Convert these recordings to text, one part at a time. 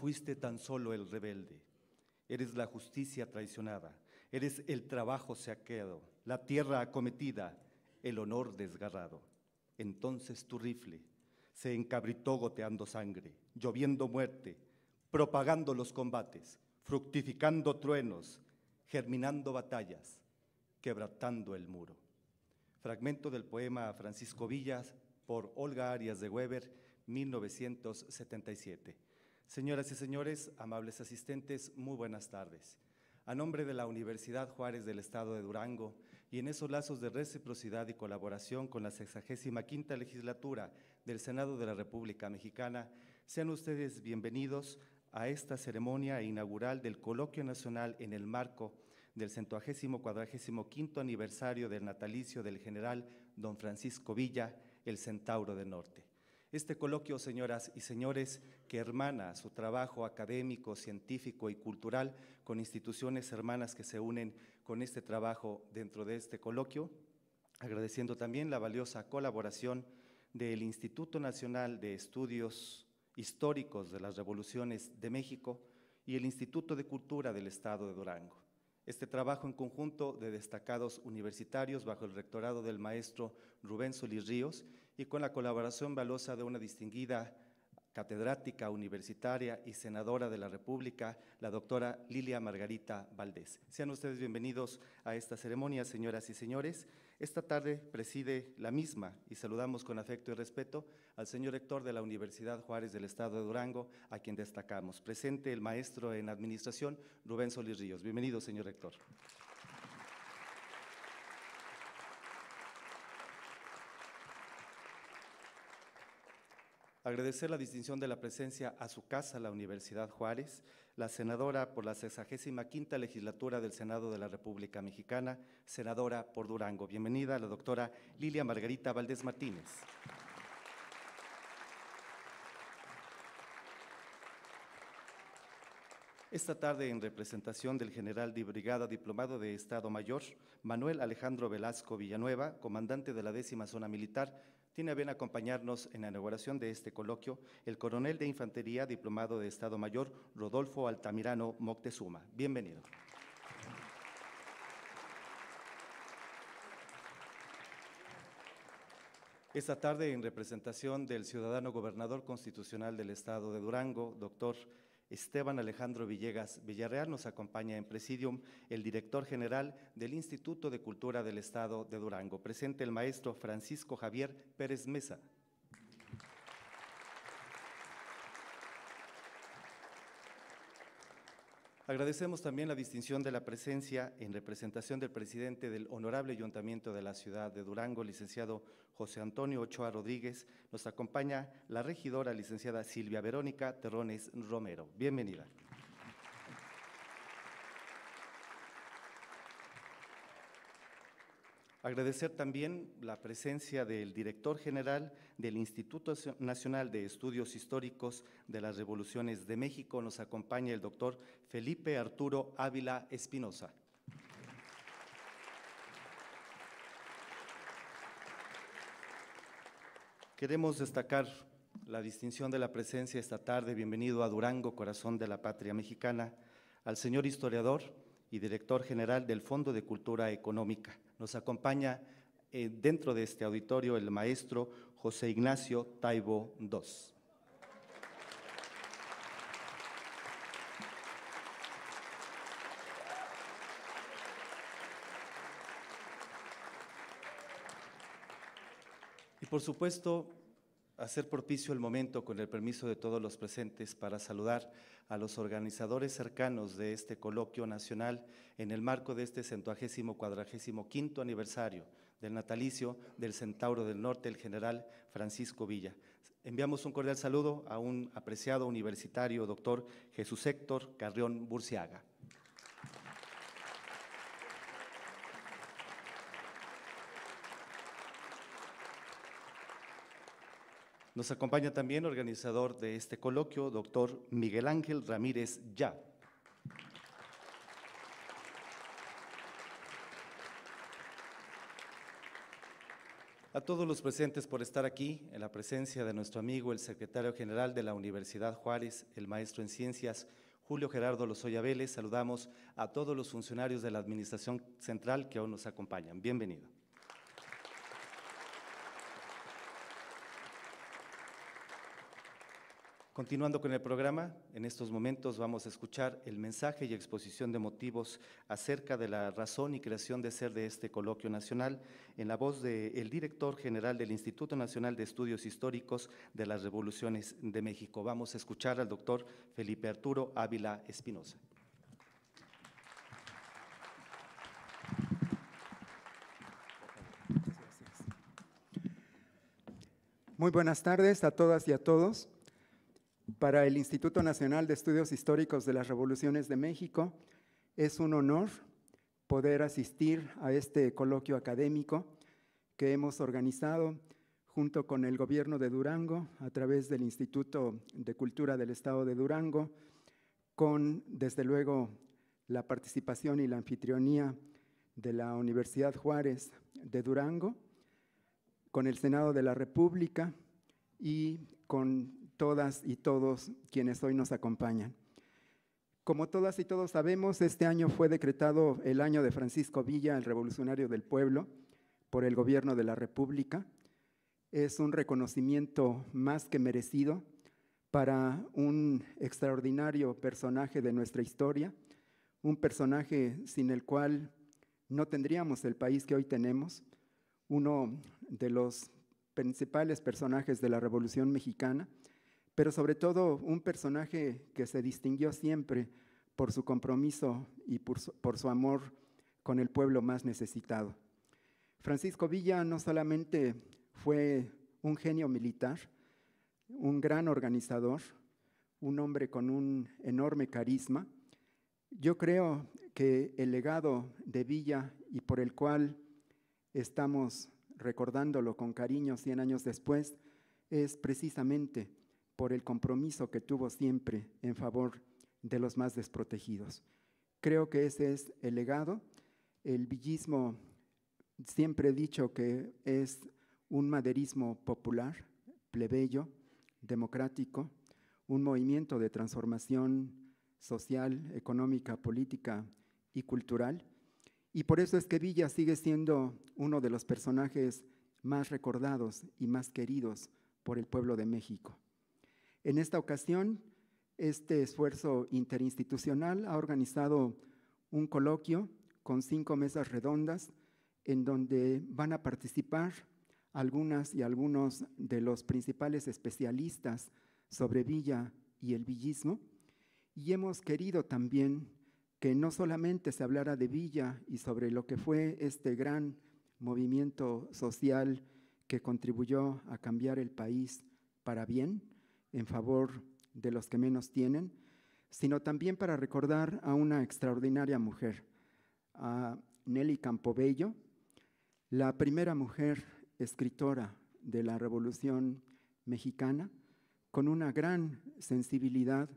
fuiste tan solo el rebelde, eres la justicia traicionada, eres el trabajo saqueado, la tierra acometida, el honor desgarrado. Entonces tu rifle se encabritó goteando sangre, lloviendo muerte, propagando los combates, fructificando truenos, germinando batallas, quebrantando el muro. Fragmento del poema Francisco Villas por Olga Arias de Weber, 1977. Señoras y señores, amables asistentes, muy buenas tardes. A nombre de la Universidad Juárez del Estado de Durango y en esos lazos de reciprocidad y colaboración con la 65 legislatura del Senado de la República Mexicana, sean ustedes bienvenidos a esta ceremonia inaugural del Coloquio Nacional en el marco del 145 aniversario del natalicio del general don Francisco Villa, el Centauro del Norte. Este coloquio, señoras y señores, que hermana su trabajo académico, científico y cultural con instituciones hermanas que se unen con este trabajo dentro de este coloquio, agradeciendo también la valiosa colaboración del Instituto Nacional de Estudios Históricos de las Revoluciones de México y el Instituto de Cultura del Estado de Durango. Este trabajo en conjunto de destacados universitarios bajo el rectorado del maestro Rubén Solís Ríos y con la colaboración valiosa de una distinguida catedrática universitaria y senadora de la República, la doctora Lilia Margarita Valdés. Sean ustedes bienvenidos a esta ceremonia, señoras y señores. Esta tarde preside la misma y saludamos con afecto y respeto al señor rector de la Universidad Juárez del Estado de Durango, a quien destacamos. Presente el maestro en administración, Rubén Solís Ríos. Bienvenido, señor rector. Agradecer la distinción de la presencia a su casa, la Universidad Juárez, la senadora por la 65 legislatura del Senado de la República Mexicana, senadora por Durango. Bienvenida la doctora Lilia Margarita Valdés Martínez. Esta tarde, en representación del general de brigada diplomado de Estado Mayor, Manuel Alejandro Velasco Villanueva, comandante de la décima zona militar, tiene bien acompañarnos en la inauguración de este coloquio el coronel de Infantería, diplomado de Estado Mayor, Rodolfo Altamirano Moctezuma. Bienvenido. Esta tarde, en representación del ciudadano gobernador constitucional del Estado de Durango, doctor Esteban Alejandro Villegas Villarreal nos acompaña en presidium el director general del Instituto de Cultura del Estado de Durango. Presente el maestro Francisco Javier Pérez Mesa. Agradecemos también la distinción de la presencia en representación del presidente del Honorable Ayuntamiento de la Ciudad de Durango, licenciado José Antonio Ochoa Rodríguez. Nos acompaña la regidora licenciada Silvia Verónica Terrones Romero. Bienvenida. Agradecer también la presencia del director general del Instituto Nacional de Estudios Históricos de las Revoluciones de México. Nos acompaña el doctor Felipe Arturo Ávila Espinosa. Queremos destacar la distinción de la presencia esta tarde, bienvenido a Durango, corazón de la patria mexicana, al señor historiador y director general del Fondo de Cultura Económica. Nos acompaña eh, dentro de este auditorio el maestro José Ignacio Taibo II. por supuesto, hacer propicio el momento, con el permiso de todos los presentes, para saludar a los organizadores cercanos de este coloquio nacional en el marco de este centuagésimo cuadragésimo quinto aniversario del natalicio del Centauro del Norte, el general Francisco Villa. Enviamos un cordial saludo a un apreciado universitario, doctor Jesús Héctor Carrión Burciaga. Nos acompaña también organizador de este coloquio, doctor Miguel Ángel Ramírez Ya. A todos los presentes por estar aquí, en la presencia de nuestro amigo, el secretario general de la Universidad Juárez, el maestro en ciencias, Julio Gerardo Lozoya Vélez, saludamos a todos los funcionarios de la Administración Central que aún nos acompañan. Bienvenido. Continuando con el programa, en estos momentos vamos a escuchar el mensaje y exposición de motivos acerca de la razón y creación de ser de este coloquio nacional en la voz del director general del Instituto Nacional de Estudios Históricos de las Revoluciones de México. Vamos a escuchar al doctor Felipe Arturo Ávila Espinosa. Muy buenas tardes a todas y a todos para el Instituto Nacional de Estudios Históricos de las Revoluciones de México. Es un honor poder asistir a este coloquio académico que hemos organizado junto con el gobierno de Durango a través del Instituto de Cultura del Estado de Durango, con desde luego la participación y la anfitrionía de la Universidad Juárez de Durango, con el Senado de la República y con todas y todos quienes hoy nos acompañan. Como todas y todos sabemos, este año fue decretado el año de Francisco Villa, el revolucionario del pueblo, por el gobierno de la República. Es un reconocimiento más que merecido para un extraordinario personaje de nuestra historia, un personaje sin el cual no tendríamos el país que hoy tenemos, uno de los principales personajes de la Revolución Mexicana pero sobre todo un personaje que se distinguió siempre por su compromiso y por su, amor con el pueblo más necesitado. Francisco Villa no solamente fue un genio militar, un gran organizador, un hombre con un enorme carisma. Yo creo que el legado de Villa y por el cual estamos recordándolo con cariño 100 años después es precisamente por el compromiso que tuvo siempre en favor de los más desprotegidos. Creo que ese es el legado. El villismo, siempre he dicho que es un maderismo popular, plebeyo, democrático, un movimiento de transformación social, económica, política y cultural. Y por eso es que Villa sigue siendo uno de los personajes más recordados y más queridos por el pueblo de México. En esta ocasión, este esfuerzo interinstitucional ha organizado un coloquio con cinco mesas redondas en donde van a participar algunas y algunos de los principales especialistas sobre Villa y el villismo. Y hemos querido también que no solamente se hablara de Villa y sobre lo que fue este gran movimiento social que contribuyó a cambiar el país para bien, en favor de los que menos tienen, sino también para recordar a una extraordinaria mujer, a Nelly Campobello, la primera mujer escritora de la Revolución Mexicana, con una gran sensibilidad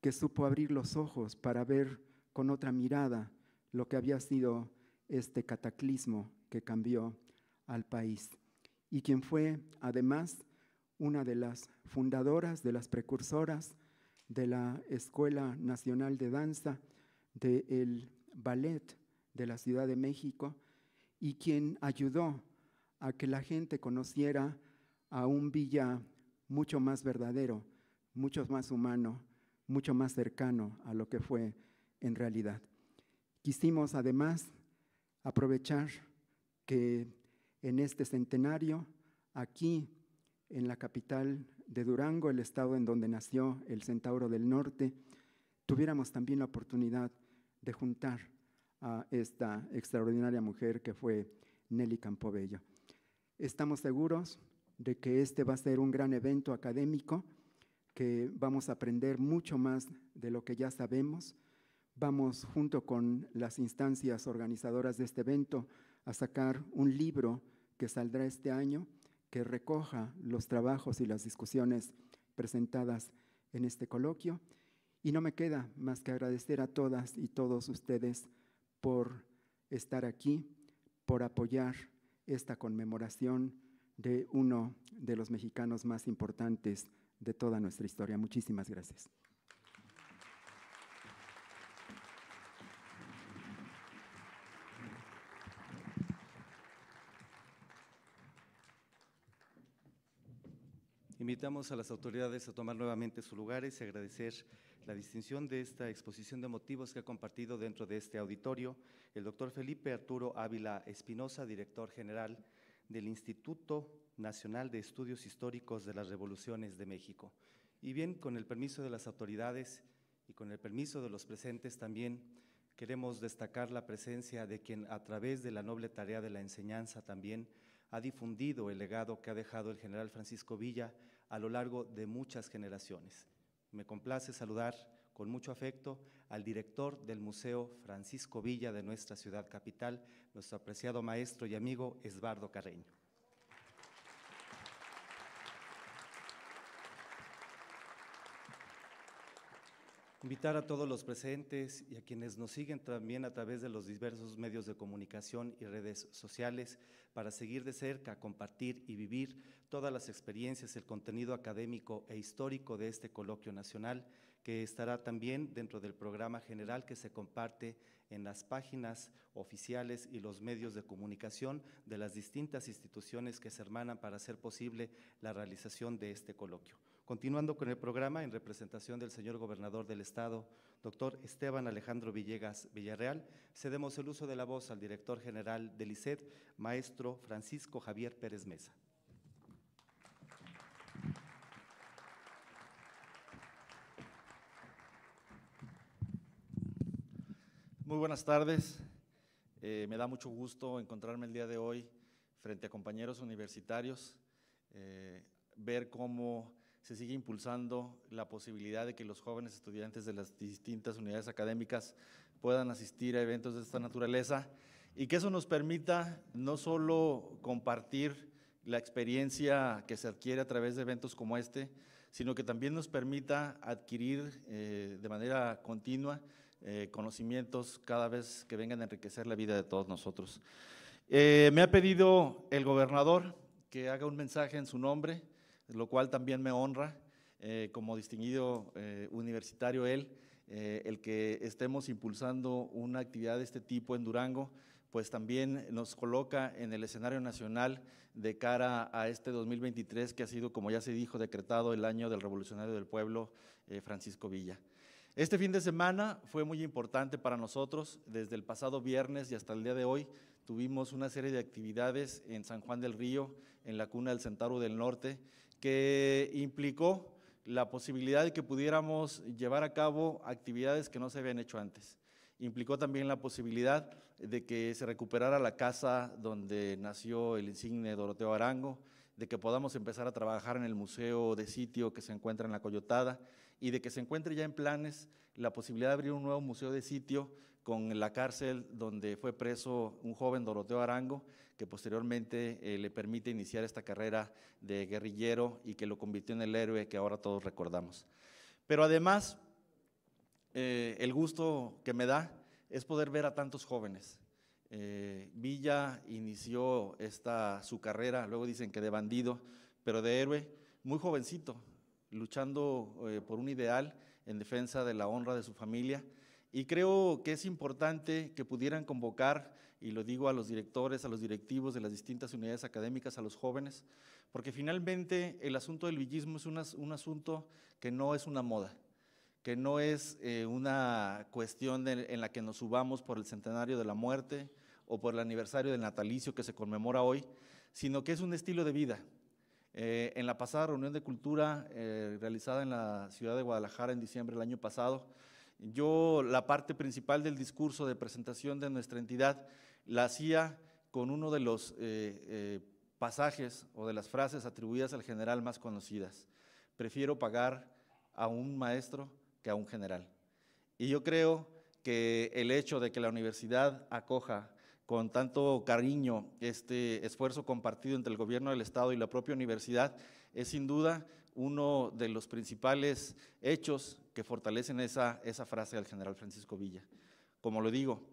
que supo abrir los ojos para ver con otra mirada lo que había sido este cataclismo que cambió al país y quien fue además una de las fundadoras, de las precursoras de la Escuela Nacional de Danza, del ballet de la Ciudad de México, y quien ayudó a que la gente conociera a un Villa mucho más verdadero, mucho más humano, mucho más cercano a lo que fue en realidad. Quisimos además aprovechar que en este centenario, aquí en la capital de Durango, el estado en donde nació el Centauro del Norte, tuviéramos también la oportunidad de juntar a esta extraordinaria mujer que fue Nelly Campobello. Estamos seguros de que este va a ser un gran evento académico, que vamos a aprender mucho más de lo que ya sabemos. Vamos junto con las instancias organizadoras de este evento a sacar un libro que saldrá este año que recoja los trabajos y las discusiones presentadas en este coloquio. Y no me queda más que agradecer a todas y todos ustedes por estar aquí, por apoyar esta conmemoración de uno de los mexicanos más importantes de toda nuestra historia. Muchísimas gracias. Invitamos a las autoridades a tomar nuevamente sus lugares y agradecer la distinción de esta exposición de motivos que ha compartido dentro de este auditorio el doctor Felipe Arturo Ávila Espinosa, director general del Instituto Nacional de Estudios Históricos de las Revoluciones de México. Y bien, con el permiso de las autoridades y con el permiso de los presentes también, queremos destacar la presencia de quien a través de la noble tarea de la enseñanza también ha difundido el legado que ha dejado el general Francisco Villa a lo largo de muchas generaciones. Me complace saludar con mucho afecto al director del Museo Francisco Villa de nuestra ciudad capital, nuestro apreciado maestro y amigo Esbardo Carreño. Invitar a todos los presentes y a quienes nos siguen también a través de los diversos medios de comunicación y redes sociales para seguir de cerca, compartir y vivir todas las experiencias, el contenido académico e histórico de este coloquio nacional, que estará también dentro del programa general que se comparte en las páginas oficiales y los medios de comunicación de las distintas instituciones que se hermanan para hacer posible la realización de este coloquio. Continuando con el programa, en representación del señor gobernador del Estado, doctor Esteban Alejandro Villegas Villarreal, cedemos el uso de la voz al director general del ICED, maestro Francisco Javier Pérez Mesa. Muy buenas tardes. Eh, me da mucho gusto encontrarme el día de hoy frente a compañeros universitarios, eh, ver cómo se sigue impulsando la posibilidad de que los jóvenes estudiantes de las distintas unidades académicas puedan asistir a eventos de esta naturaleza y que eso nos permita no solo compartir la experiencia que se adquiere a través de eventos como este, sino que también nos permita adquirir eh, de manera continua eh, conocimientos cada vez que vengan a enriquecer la vida de todos nosotros. Eh, me ha pedido el gobernador que haga un mensaje en su nombre lo cual también me honra eh, como distinguido eh, universitario él, eh, el que estemos impulsando una actividad de este tipo en Durango, pues también nos coloca en el escenario nacional de cara a este 2023 que ha sido, como ya se dijo, decretado el año del revolucionario del pueblo, Francisco Villa. Este fin de semana fue muy importante para nosotros. Desde el pasado viernes y hasta el día de hoy tuvimos una serie de actividades en San Juan del Río, en la cuna del Centauro del Norte, que implicó la posibilidad de que pudiéramos llevar a cabo actividades que no se habían hecho antes. Implicó también la posibilidad de que se recuperara la casa donde nació el insigne Doroteo Arango, de que podamos empezar a trabajar en el museo de sitio que se encuentra en la Coyotada y de que se encuentre ya en planes la posibilidad de abrir un nuevo museo de sitio con la cárcel donde fue preso un joven Doroteo Arango, que posteriormente eh, le permite iniciar esta carrera de guerrillero y que lo convirtió en el héroe que ahora todos recordamos. Pero además, eh, el gusto que me da es poder ver a tantos jóvenes. Eh, Villa inició esta, su carrera, luego dicen que de bandido, pero de héroe, muy jovencito, luchando por un ideal en defensa de la honra de su familia. Y creo que es importante que pudieran convocar y lo digo a los directores, a los directivos de las distintas unidades académicas, a los jóvenes, porque finalmente el asunto del villismo es un, asunto que no es una moda, que no es eh, una cuestión en la que nos subamos por el centenario de la muerte o por el aniversario del natalicio que se conmemora hoy, sino que es un estilo de vida. Eh, en la pasada reunión de cultura eh, realizada en la ciudad de Guadalajara en diciembre del año pasado, yo la parte principal del discurso de presentación de nuestra entidad la hacía con uno de los eh, eh, pasajes o de las frases atribuidas al general más conocidas. Prefiero pagar a un maestro que a un general. Y yo creo que el hecho de que la universidad acoja con tanto cariño este esfuerzo compartido entre el gobierno del Estado y la propia universidad es sin duda uno de los principales hechos que fortalecen esa, esa frase del general Francisco Villa. Como lo digo,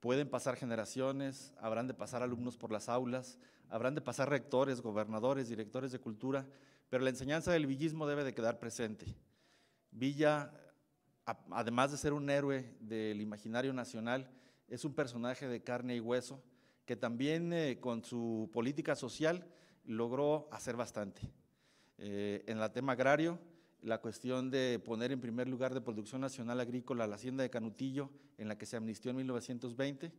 Pueden pasar generaciones, habrán de pasar alumnos por las aulas, habrán de pasar rectores, gobernadores, directores de cultura, pero la enseñanza del villismo debe de quedar presente. Villa, además de ser un héroe del imaginario nacional, es un personaje de carne y hueso que también eh, con su política social logró hacer bastante. Eh, en la tema agrario, la cuestión de poner en primer lugar de producción nacional agrícola la hacienda de Canutillo, en la que se amnistió en 1920,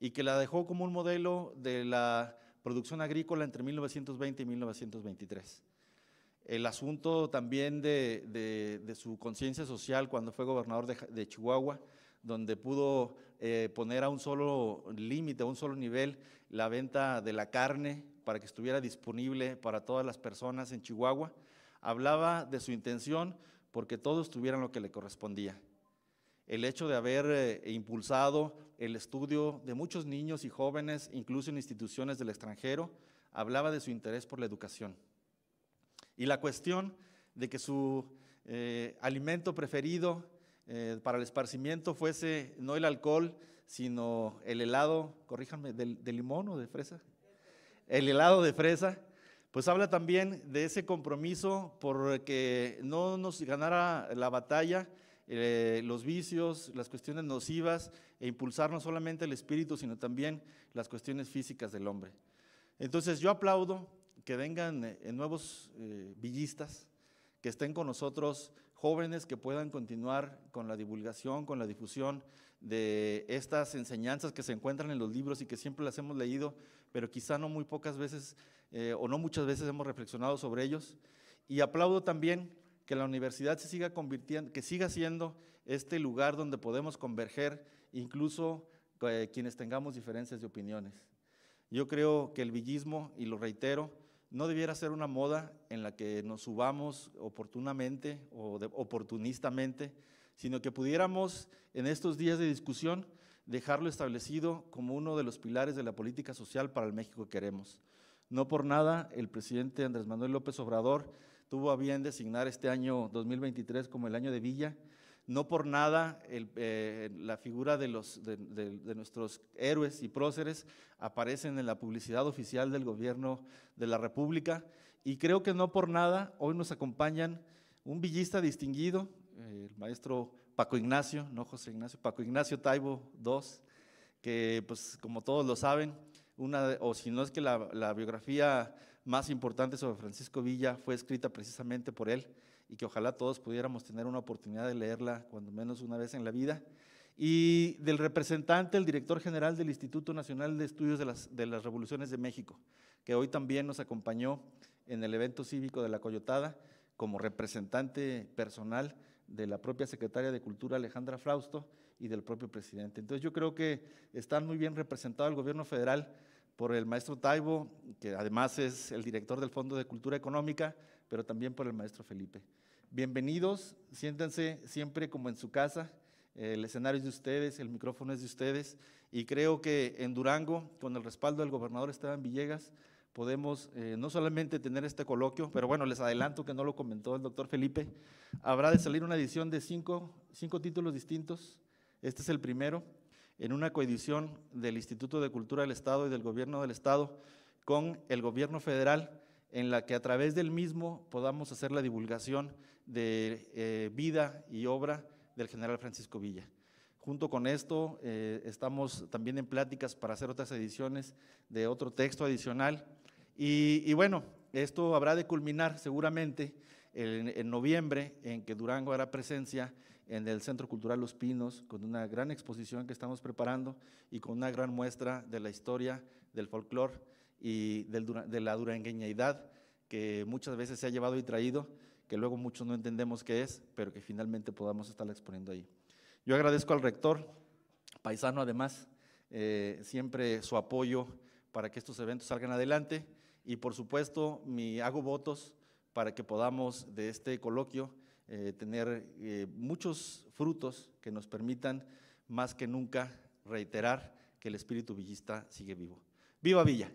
y que la dejó como un modelo de la producción agrícola entre 1920 y 1923. El asunto también de, su conciencia social cuando fue gobernador de, Chihuahua, donde pudo eh, poner a un solo límite, a un solo nivel, la venta de la carne para que estuviera disponible para todas las personas en Chihuahua hablaba de su intención porque todos tuvieran lo que le correspondía. El hecho de haber eh, impulsado el estudio de muchos niños y jóvenes, incluso en instituciones del extranjero, hablaba de su interés por la educación. Y la cuestión de que su eh, alimento preferido eh, para el esparcimiento fuese no el alcohol, sino el helado, corríjanme, de limón o de fresa. El helado de fresa pues habla también de ese compromiso por que no nos ganara la batalla eh, los vicios, las cuestiones nocivas e impulsar no solamente el espíritu, sino también las cuestiones físicas del hombre. Entonces yo aplaudo que vengan eh, nuevos eh, villistas, que estén con nosotros jóvenes que puedan continuar con la divulgación, con la difusión de estas enseñanzas que se encuentran en los libros y que siempre las hemos leído, pero quizá no muy pocas veces eh, o no muchas veces hemos reflexionado sobre ellos. Y aplaudo también que la universidad siga que siga siendo este lugar donde podemos converger, incluso eh, quienes tengamos diferencias de opiniones. Yo creo que el villismo, y lo reitero, no debiera ser una moda en la que nos subamos oportunamente o oportunistamente, sino que pudiéramos en estos días de discusión dejarlo establecido como uno de los pilares de la política social para el México que queremos. No por nada, el presidente Andrés Manuel López Obrador tuvo a bien designar este año 2023 como el año de Villa. No por nada eh, la figura de, nuestros héroes y próceres aparecen en la publicidad oficial del gobierno de la República. Y creo que no por nada hoy nos acompañan un villista distinguido, eh, el maestro Paco Ignacio, no José Ignacio, Paco Ignacio Taibo II, que pues como todos lo saben, una, o si no es que la, biografía más importante sobre Francisco Villa fue escrita precisamente por él y que ojalá todos pudiéramos tener una oportunidad de leerla cuando menos una vez en la vida. Y del representante, el director general del Instituto Nacional de Estudios de las, de las Revoluciones de México, que hoy también nos acompañó en el evento cívico de la Coyotada como representante personal de la propia secretaria de Cultura Alejandra Frausto y del propio presidente. Entonces yo creo que está muy bien representado el gobierno federal por el maestro Taibo, que además es el director del Fondo de Cultura Económica, pero también por el maestro Felipe. Bienvenidos, siéntanse siempre como en su casa, el escenario es de ustedes, el micrófono es de ustedes, y creo que en Durango, con el respaldo del gobernador Esteban Villegas, podemos eh, no solamente tener este coloquio, pero bueno, les adelanto que no lo comentó el doctor Felipe, habrá de salir una edición de cinco, cinco títulos distintos, este es el primero, en una coedición del Instituto de Cultura del Estado y del Gobierno del Estado con el Gobierno federal, en la que a través del mismo podamos hacer la divulgación de eh, vida y obra del general Francisco Villa. Junto con esto, eh, estamos también en pláticas para hacer otras ediciones de otro texto adicional. Y, bueno, esto habrá de culminar seguramente en, noviembre, en que Durango hará presencia en el Centro Cultural Los Pinos, con una gran exposición que estamos preparando y con una gran muestra de la historia, del folclor y de la durangueñaidad que muchas veces se ha llevado y traído, que luego muchos no entendemos qué es, pero que finalmente podamos estar exponiendo ahí. Yo agradezco al rector, paisano además, eh, siempre su apoyo para que estos eventos salgan adelante y por supuesto mi, hago votos para que podamos de este coloquio eh, tener eh, muchos frutos que nos permitan más que nunca reiterar que el espíritu villista sigue vivo. ¡Viva Villa!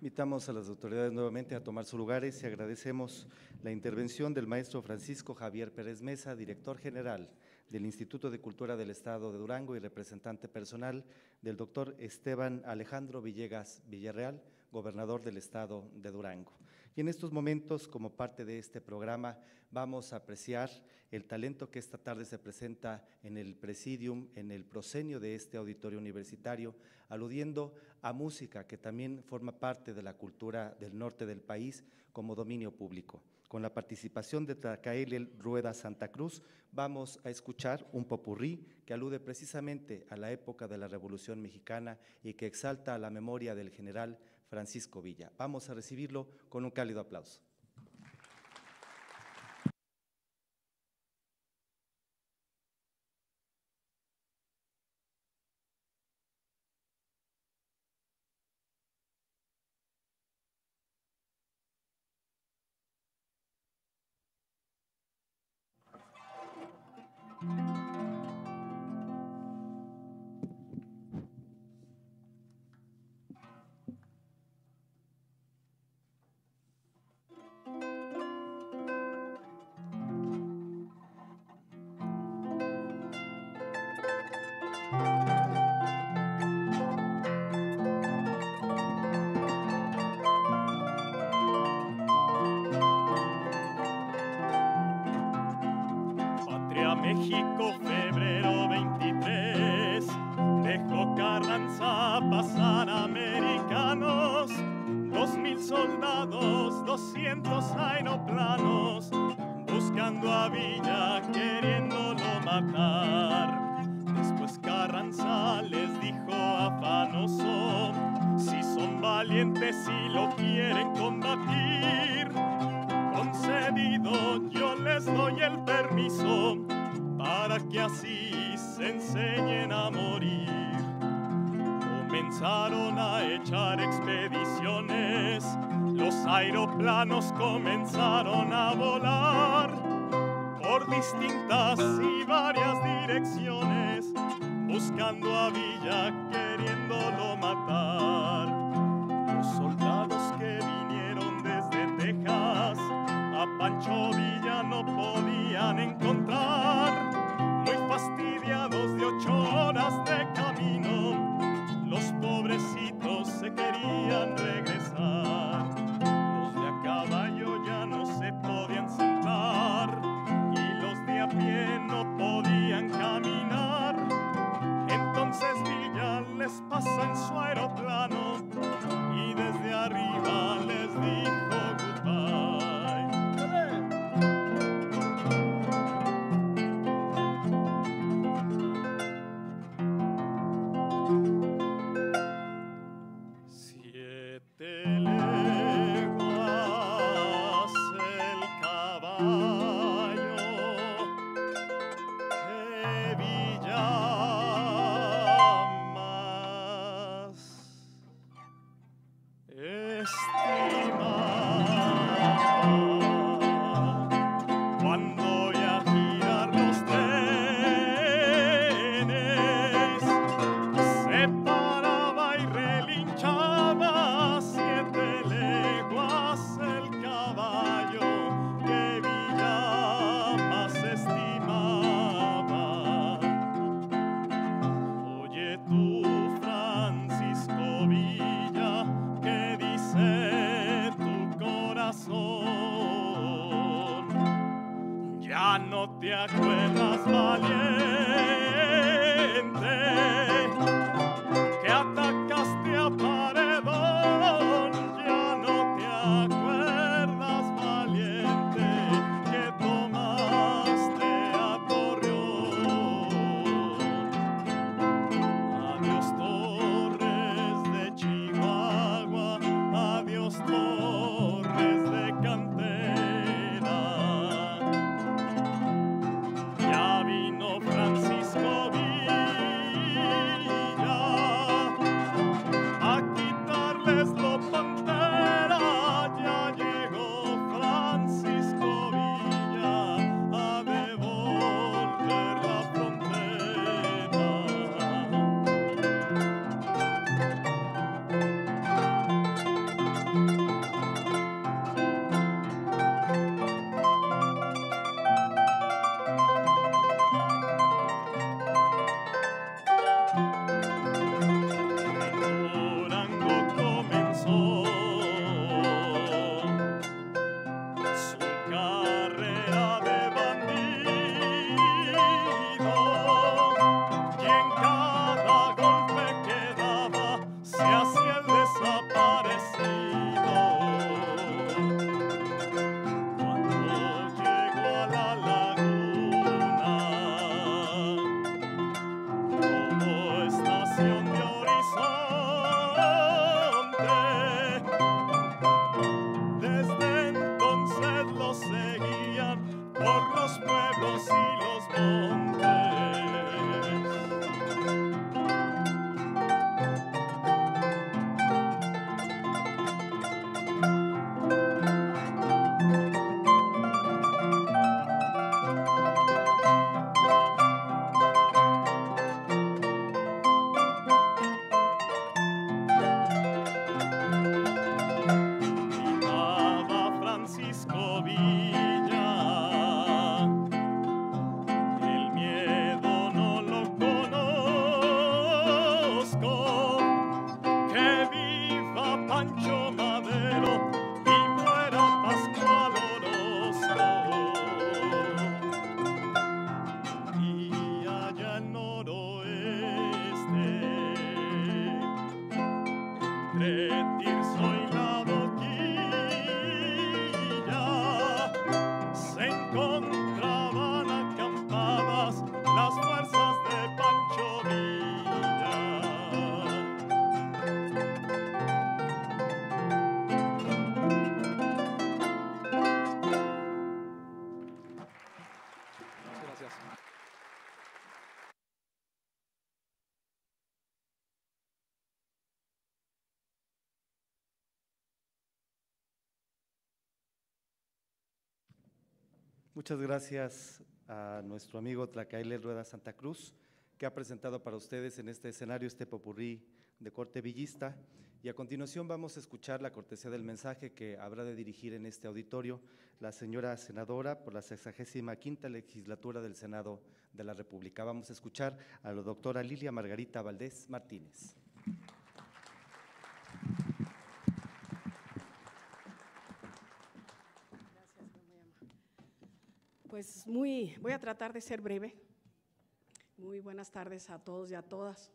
Invitamos a las autoridades nuevamente a tomar sus lugares y agradecemos la intervención del maestro Francisco Javier Pérez Mesa, director general del Instituto de Cultura del Estado de Durango y representante personal del doctor Esteban Alejandro Villegas Villarreal, gobernador del Estado de Durango. Y en estos momentos, como parte de este programa, vamos a apreciar el talento que esta tarde se presenta en el presidium, en el prosenio de este auditorio universitario, aludiendo a música que también forma parte de la cultura del norte del país como dominio público con la participación de el Rueda Santa Cruz, vamos a escuchar un popurrí que alude precisamente a la época de la Revolución Mexicana y que exalta la memoria del general Francisco Villa. Vamos a recibirlo con un cálido aplauso. febrero 23 dejó Carranza pasar americanos, dos mil soldados, 200 aeroplanos, buscando a Villa queriéndolo matar. Después Carranza les dijo a afanoso, si son valientes si lo quieren planos comenzaron a volar por distintas y varias direcciones, buscando a aquelas day. Muchas gracias a nuestro amigo Tlacael Rueda Santa Cruz, que ha presentado para ustedes en este escenario este popurrí de corte villista. Y a continuación vamos a escuchar la cortesía del mensaje que habrá de dirigir en este auditorio la señora senadora por la 65 legislatura del Senado de la República. Vamos a escuchar a la doctora Lilia Margarita Valdés Martínez. Pues, muy, voy a tratar de ser breve. Muy buenas tardes a todos y a todas.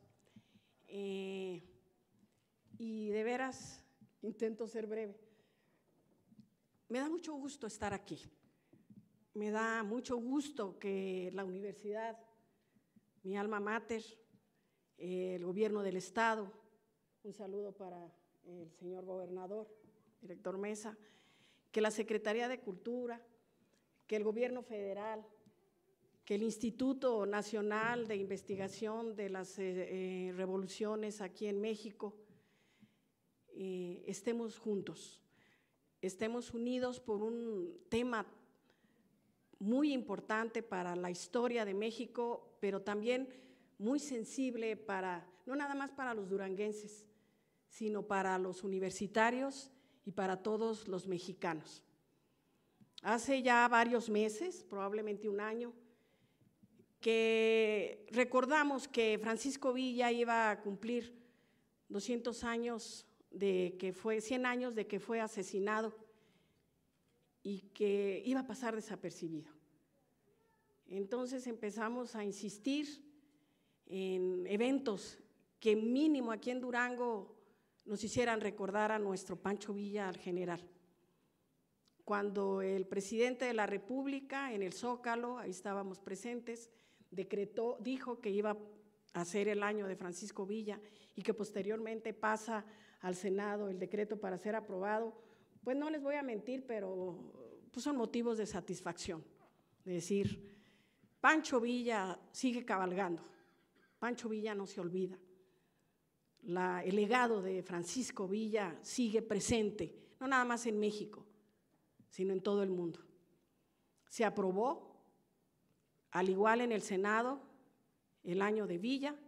Eh, y de veras, intento ser breve. Me da mucho gusto estar aquí. Me da mucho gusto que la universidad, mi alma mater, el gobierno del Estado, un saludo para el señor gobernador, director Mesa, que la Secretaría de Cultura, que el gobierno federal, que el Instituto Nacional de Investigación de las eh, eh, Revoluciones aquí en México, eh, estemos juntos, estemos unidos por un tema muy importante para la historia de México, pero también muy sensible para, no nada más para los duranguenses, sino para los universitarios y para todos los mexicanos hace ya varios meses, probablemente un año, que recordamos que Francisco Villa iba a cumplir 200 años de que fue, 100 años de que fue asesinado y que iba a pasar desapercibido. Entonces empezamos a insistir en eventos que mínimo aquí en Durango nos hicieran recordar a nuestro Pancho Villa, al general cuando el presidente de la República en el Zócalo, ahí estábamos presentes, decretó, dijo que iba a ser el año de Francisco Villa y que posteriormente pasa al Senado el decreto para ser aprobado, pues no les voy a mentir, pero pues son motivos de satisfacción. Es decir, Pancho Villa sigue cabalgando, Pancho Villa no se olvida. el legado de Francisco Villa sigue presente, no nada más en México, sino en todo el mundo. Se aprobó, al igual en el Senado, el año de Villa,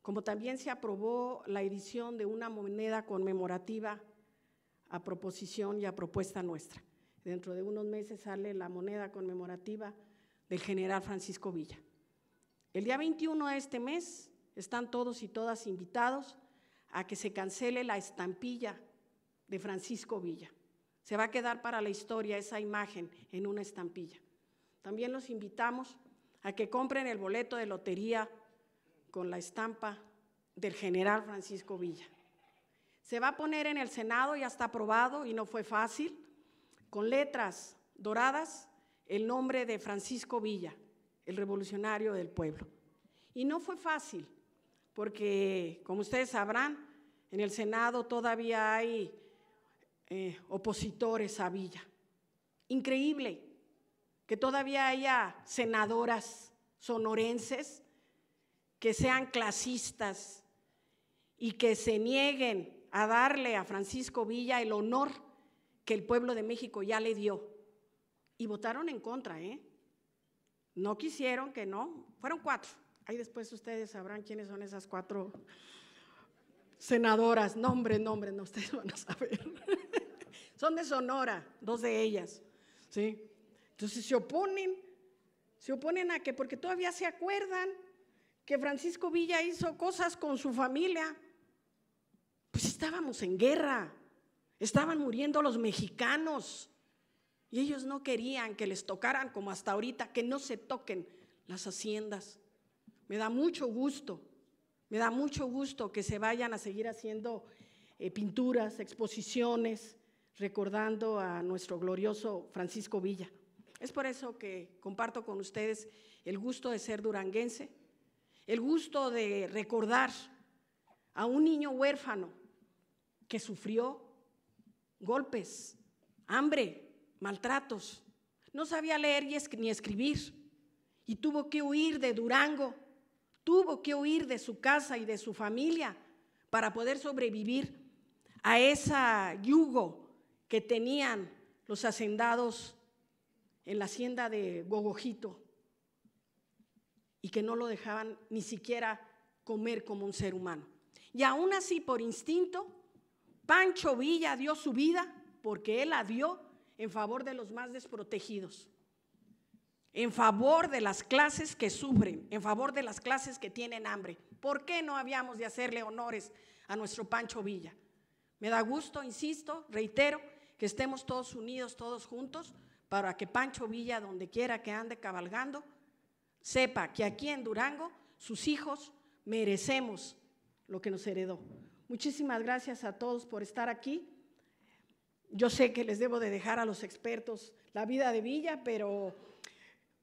como también se aprobó la edición de una moneda conmemorativa a proposición y a propuesta nuestra. Dentro de unos meses sale la moneda conmemorativa del general Francisco Villa. El día 21 de este mes están todos y todas invitados a que se cancele la estampilla de Francisco Villa. Se va a quedar para la historia esa imagen en una estampilla. También los invitamos a que compren el boleto de lotería con la estampa del general Francisco Villa. Se va a poner en el Senado, ya está aprobado y no fue fácil, con letras doradas el nombre de Francisco Villa, el revolucionario del pueblo. Y no fue fácil, porque como ustedes sabrán, en el Senado todavía hay eh, opositores a Villa. Increíble que todavía haya senadoras sonorenses que sean clasistas y que se nieguen a darle a Francisco Villa el honor que el pueblo de México ya le dio. Y votaron en contra, ¿eh? No quisieron que no, fueron cuatro. Ahí después ustedes sabrán quiénes son esas cuatro senadoras. Nombre, nombre, no, ustedes van a saber. Son de Sonora, dos de ellas. ¿sí? Entonces se oponen, se oponen a que, porque todavía se acuerdan que Francisco Villa hizo cosas con su familia. Pues estábamos en guerra, estaban muriendo los mexicanos y ellos no querían que les tocaran como hasta ahorita, que no se toquen las haciendas. Me da mucho gusto, me da mucho gusto que se vayan a seguir haciendo eh, pinturas, exposiciones, recordando a nuestro glorioso Francisco Villa. Es por eso que comparto con ustedes el gusto de ser duranguense, el gusto de recordar a un niño huérfano que sufrió golpes, hambre, maltratos. No sabía leer ni escribir y tuvo que huir de Durango, tuvo que huir de su casa y de su familia para poder sobrevivir a esa yugo que tenían los hacendados en la hacienda de Gogojito y que no lo dejaban ni siquiera comer como un ser humano. Y aún así, por instinto, Pancho Villa dio su vida porque él la dio en favor de los más desprotegidos, en favor de las clases que sufren, en favor de las clases que tienen hambre. ¿Por qué no habíamos de hacerle honores a nuestro Pancho Villa? Me da gusto, insisto, reitero, que estemos todos unidos, todos juntos, para que Pancho Villa, donde quiera que ande cabalgando, sepa que aquí en Durango sus hijos merecemos lo que nos heredó. Muchísimas gracias a todos por estar aquí. Yo sé que les debo de dejar a los expertos la vida de Villa, pero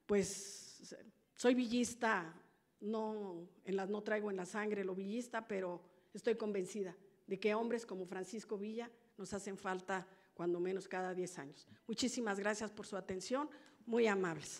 pues soy villista, no en no traigo en la sangre lo villista, pero estoy convencida de que hombres como Francisco Villa nos hacen falta cuando menos cada 10 años. Muchísimas gracias por su atención, muy amables.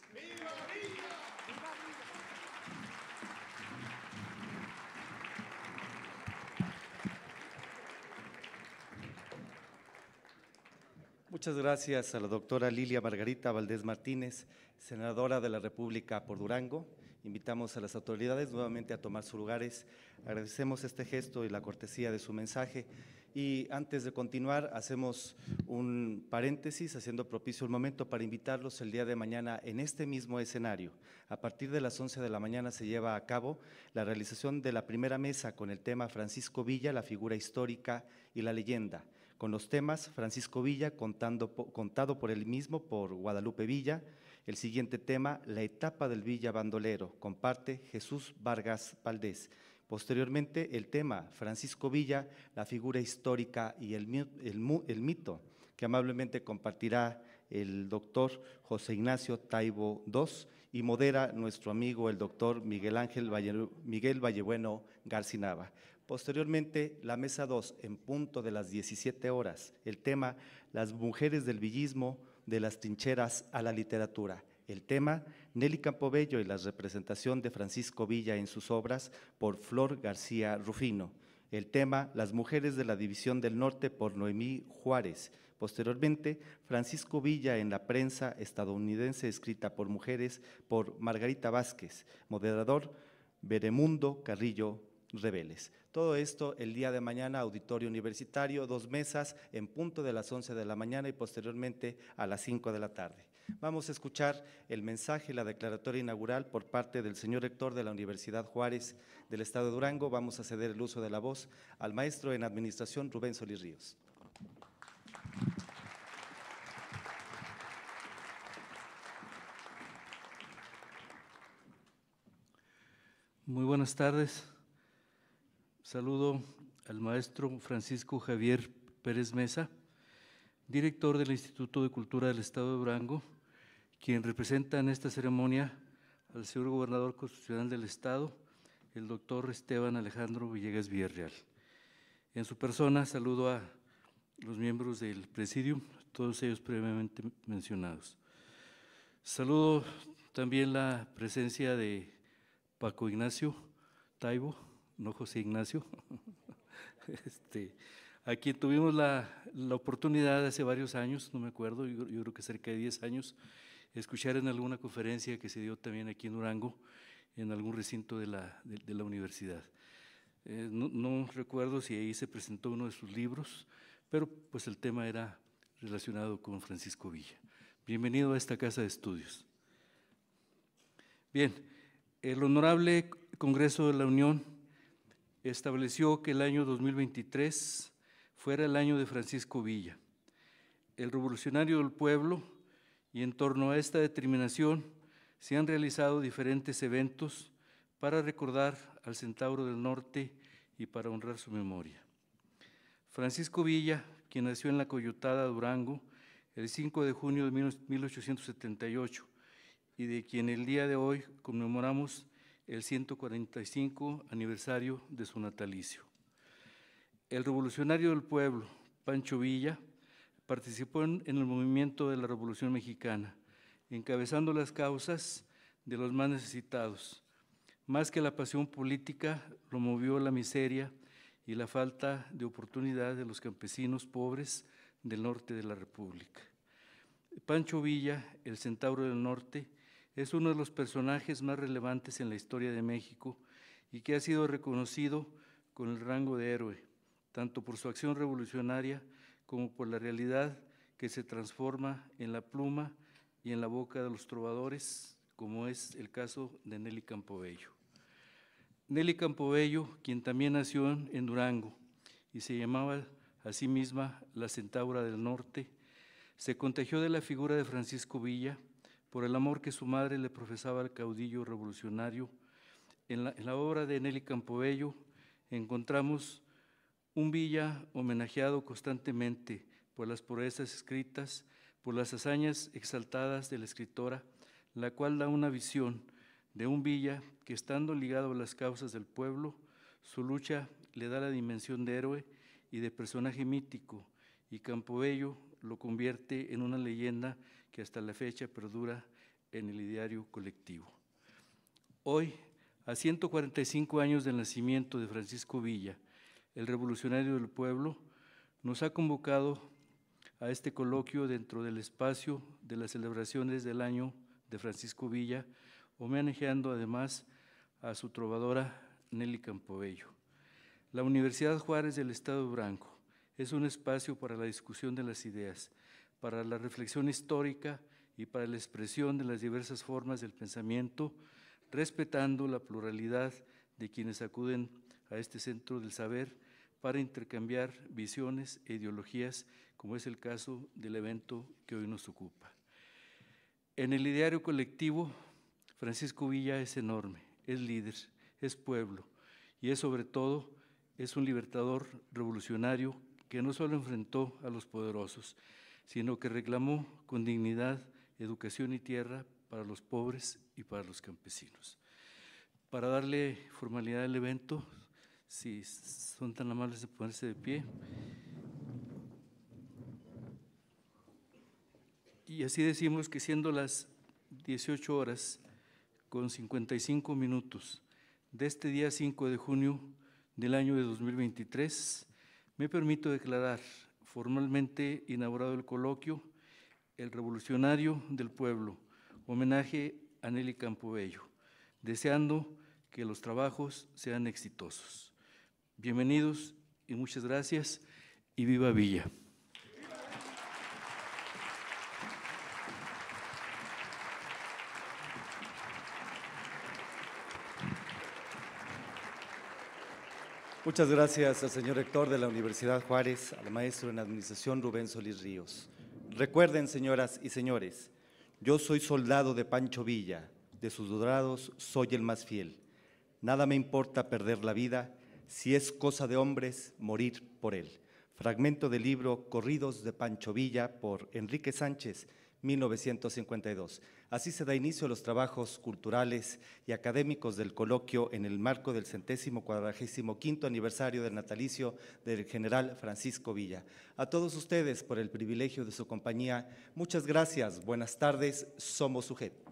Muchas gracias a la doctora Lilia Margarita Valdés Martínez, senadora de la República por Durango. Invitamos a las autoridades nuevamente a tomar sus lugares. Agradecemos este gesto y la cortesía de su mensaje. Y antes de continuar, hacemos un paréntesis, haciendo propicio el momento para invitarlos el día de mañana en este mismo escenario. A partir de las 11 de la mañana se lleva a cabo la realización de la primera mesa con el tema Francisco Villa, la figura histórica y la leyenda, con los temas Francisco Villa contado por él mismo por Guadalupe Villa, el siguiente tema, la etapa del Villa Bandolero, comparte Jesús Vargas Valdés. Posteriormente, el tema, Francisco Villa, la figura histórica y el, mito, que amablemente compartirá el doctor José Ignacio Taibo II y modera nuestro amigo el doctor Miguel Ángel Miguel Vallebueno Garcinava. Posteriormente, la mesa 2, en punto de las 17 horas, el tema Las mujeres del villismo de las trincheras a la literatura. El tema, Nelly Campobello y la representación de Francisco Villa en sus obras por Flor García Rufino. El tema, Las mujeres de la División del Norte por Noemí Juárez. Posteriormente, Francisco Villa en la prensa estadounidense escrita por mujeres por Margarita Vázquez. Moderador, Beremundo Carrillo Rebeles. Todo esto el día de mañana, auditorio universitario, dos mesas en punto de las 11 de la mañana y posteriormente a las 5 de la tarde. Vamos a escuchar el mensaje, la declaratoria inaugural por parte del señor rector de la Universidad Juárez del Estado de Durango. Vamos a ceder el uso de la voz al maestro en administración Rubén Solís Ríos. Muy buenas tardes. Saludo al maestro Francisco Javier Pérez Mesa director del Instituto de Cultura del Estado de Durango, quien representa en esta ceremonia al señor gobernador constitucional del Estado, el doctor Esteban Alejandro Villegas Villarreal. En su persona saludo a los miembros del presidium, todos ellos previamente mencionados. Saludo también la presencia de Paco Ignacio Taibo, no José Ignacio, este, Aquí tuvimos la, oportunidad hace varios años, no me acuerdo, yo, creo que cerca de 10 años, escuchar en alguna conferencia que se dio también aquí en Durango, en algún recinto de la, universidad. Eh, no, no, recuerdo si ahí se presentó uno de sus libros, pero pues el tema era relacionado con Francisco Villa. Bienvenido a esta casa de estudios. Bien, el Honorable Congreso de la Unión estableció que el año 2023 fuera el año de Francisco Villa, el revolucionario del pueblo, y en torno a esta determinación se han realizado diferentes eventos para recordar al Centauro del Norte y para honrar su memoria. Francisco Villa, quien nació en la Coyotada, Durango, el 5 de junio de 1878, y de quien el día de hoy conmemoramos el 145 aniversario de su natalicio. El revolucionario del pueblo, Pancho Villa, participó en, el movimiento de la Revolución Mexicana, encabezando las causas de los más necesitados. Más que la pasión política, lo la miseria y la falta de oportunidad de los campesinos pobres del norte de la República. Pancho Villa, el Centauro del Norte, es uno de los personajes más relevantes en la historia de México y que ha sido reconocido con el rango de héroe tanto por su acción revolucionaria como por la realidad que se transforma en la pluma y en la boca de los trovadores, como es el caso de Nelly Campobello. Nelly Campobello, quien también nació en Durango y se llamaba a sí misma la Centaura del Norte, se contagió de la figura de Francisco Villa por el amor que su madre le profesaba al caudillo revolucionario. En la, obra de Nelly Campobello encontramos un Villa homenajeado constantemente por las proezas escritas, por las hazañas exaltadas de la escritora, la cual da una visión de un Villa que estando ligado a las causas del pueblo, su lucha le da la dimensión de héroe y de personaje mítico, y Campobello lo convierte en una leyenda que hasta la fecha perdura en el ideario colectivo. Hoy, a 145 años del nacimiento de Francisco Villa, el revolucionario del pueblo, nos ha convocado a este coloquio dentro del espacio de las celebraciones del año de Francisco Villa, homenajeando además a su trovadora Nelly Campobello. La Universidad Juárez del Estado Branco es un espacio para la discusión de las ideas, para la reflexión histórica y para la expresión de las diversas formas del pensamiento, respetando la pluralidad de quienes acuden a este centro del saber para intercambiar visiones e ideologías, como es el caso del evento que hoy nos ocupa. En el ideario colectivo, Francisco Villa es enorme, es líder, es pueblo y es sobre todo, es un libertador revolucionario que no solo enfrentó a los poderosos, sino que reclamó con dignidad educación y tierra para los pobres y para los campesinos. Para darle formalidad al evento, si son tan amables de ponerse de pie. Y así decimos que siendo las 18 horas con 55 minutos de este día 5 de junio del año de 2023, me permito declarar formalmente inaugurado el coloquio El Revolucionario del Pueblo, homenaje a Nelly Campobello, deseando que los trabajos sean exitosos. Bienvenidos y muchas gracias y viva Villa. Muchas gracias al señor rector de la Universidad Juárez, al maestro en administración Rubén Solís Ríos. Recuerden, señoras y señores, yo soy soldado de Pancho Villa, de sus dorados soy el más fiel. Nada me importa perder la vida si es cosa de hombres, morir por él. Fragmento del libro Corridos de Pancho Villa por Enrique Sánchez, 1952. Así se da inicio a los trabajos culturales y académicos del coloquio en el marco del centésimo cuadragésimo quinto aniversario del natalicio del general Francisco Villa. A todos ustedes por el privilegio de su compañía, muchas gracias, buenas tardes, somos sujetos.